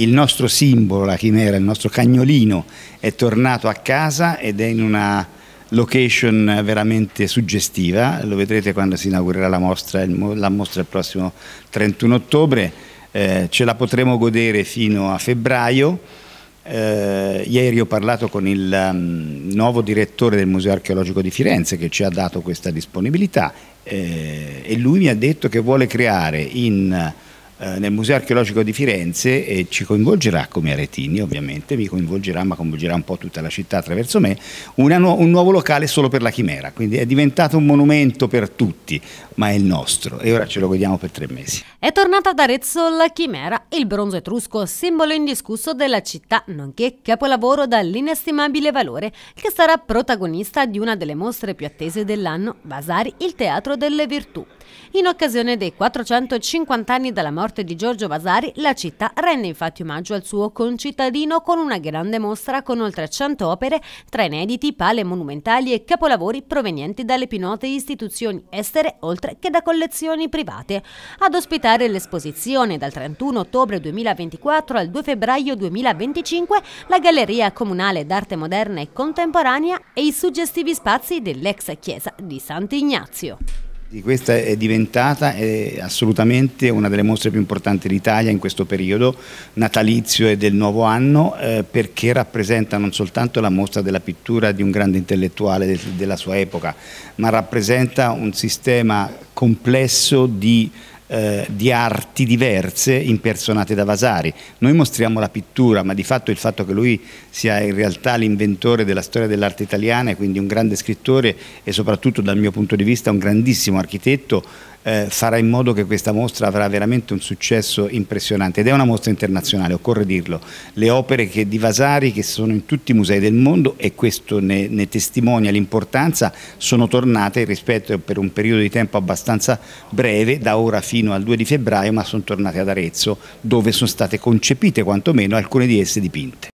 Il nostro simbolo, la chimera, il nostro cagnolino è tornato a casa ed è in una location veramente suggestiva, lo vedrete quando si inaugurerà la mostra, la mostra il prossimo 31 ottobre, eh, ce la potremo godere fino a febbraio. Eh, ieri ho parlato con il um, nuovo direttore del Museo Archeologico di Firenze che ci ha dato questa disponibilità eh, e lui mi ha detto che vuole creare in eh, nel Museo Archeologico di Firenze e ci coinvolgerà come Aretini ovviamente, mi coinvolgerà ma coinvolgerà un po' tutta la città attraverso me, nu un nuovo locale solo per la chimera, quindi è diventato un monumento per tutti, ma è il nostro e ora ce lo godiamo per tre mesi. È tornata ad Arezzo la chimera, il bronzo etrusco, simbolo indiscusso della città, nonché capolavoro dall'inestimabile valore, che sarà protagonista di una delle mostre più attese dell'anno, Vasari, il Teatro delle Virtù. In occasione dei 450 anni dalla morte morte di Giorgio Vasari, la città rende infatti omaggio al suo concittadino con una grande mostra con oltre 100 opere, tra inediti, pale monumentali e capolavori provenienti dalle più note istituzioni estere, oltre che da collezioni private. Ad ospitare l'esposizione dal 31 ottobre 2024 al 2 febbraio 2025, la Galleria Comunale d'Arte Moderna e Contemporanea e i suggestivi spazi dell'ex chiesa di Sant'Ignazio. Questa è diventata è assolutamente una delle mostre più importanti d'Italia in questo periodo natalizio e del nuovo anno eh, perché rappresenta non soltanto la mostra della pittura di un grande intellettuale de della sua epoca, ma rappresenta un sistema complesso di eh, di arti diverse impersonate da Vasari. Noi mostriamo la pittura, ma di fatto il fatto che lui sia in realtà l'inventore della storia dell'arte italiana e quindi un grande scrittore e soprattutto dal mio punto di vista un grandissimo architetto eh, farà in modo che questa mostra avrà veramente un successo impressionante ed è una mostra internazionale, occorre dirlo. Le opere che, di Vasari che sono in tutti i musei del mondo e questo ne, ne testimonia l'importanza, sono tornate rispetto per un periodo di tempo abbastanza breve, da ora fino al 2 di febbraio, ma sono tornate ad Arezzo dove sono state concepite quantomeno alcune di esse dipinte.